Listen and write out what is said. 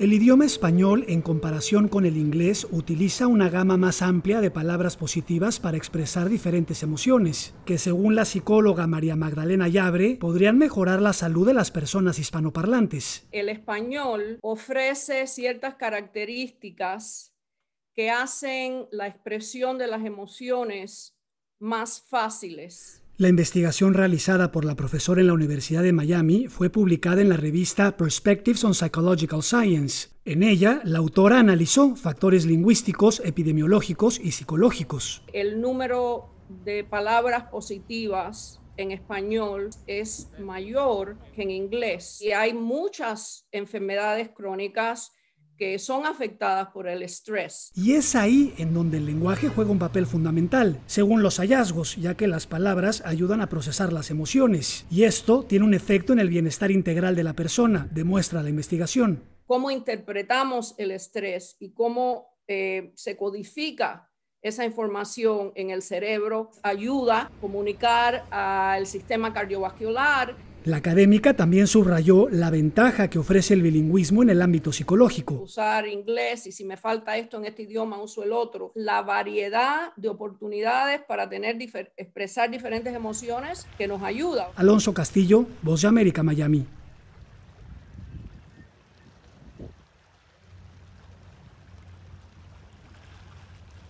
El idioma español, en comparación con el inglés, utiliza una gama más amplia de palabras positivas para expresar diferentes emociones, que según la psicóloga María Magdalena Llabre, podrían mejorar la salud de las personas hispanoparlantes. El español ofrece ciertas características que hacen la expresión de las emociones más fáciles. La investigación realizada por la profesora en la Universidad de Miami fue publicada en la revista Perspectives on Psychological Science. En ella, la autora analizó factores lingüísticos, epidemiológicos y psicológicos. El número de palabras positivas en español es mayor que en inglés y hay muchas enfermedades crónicas que son afectadas por el estrés. Y es ahí en donde el lenguaje juega un papel fundamental, según los hallazgos, ya que las palabras ayudan a procesar las emociones, y esto tiene un efecto en el bienestar integral de la persona, demuestra la investigación. Cómo interpretamos el estrés y cómo eh, se codifica esa información en el cerebro ayuda a comunicar al sistema cardiovascular. La académica también subrayó la ventaja que ofrece el bilingüismo en el ámbito psicológico. Usar inglés y si me falta esto en este idioma uso el otro. La variedad de oportunidades para tener expresar diferentes emociones que nos ayuda. Alonso Castillo, Voz de América, Miami.